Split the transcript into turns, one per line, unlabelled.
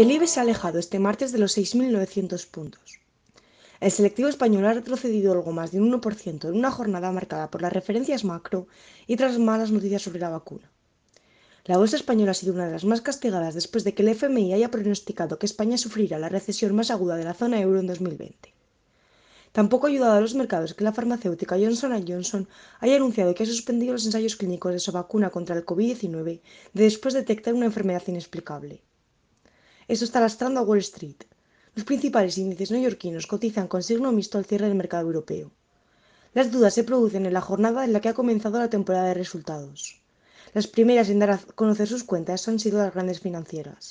El IBEX se ha alejado este martes de los 6.900 puntos. El selectivo español ha retrocedido algo más de un 1% en una jornada marcada por las referencias macro y tras malas noticias sobre la vacuna. La bolsa española ha sido una de las más castigadas después de que el FMI haya pronosticado que España sufrirá la recesión más aguda de la zona euro en 2020. Tampoco ha ayudado a los mercados que la farmacéutica Johnson Johnson haya anunciado que ha suspendido los ensayos clínicos de su vacuna contra el COVID-19 de después de detectar una enfermedad inexplicable. Eso está lastrando a Wall Street. Los principales índices neoyorquinos cotizan con signo mixto al cierre del mercado europeo. Las dudas se producen en la jornada en la que ha comenzado la temporada de resultados. Las primeras en dar a conocer sus cuentas han
sido las grandes financieras.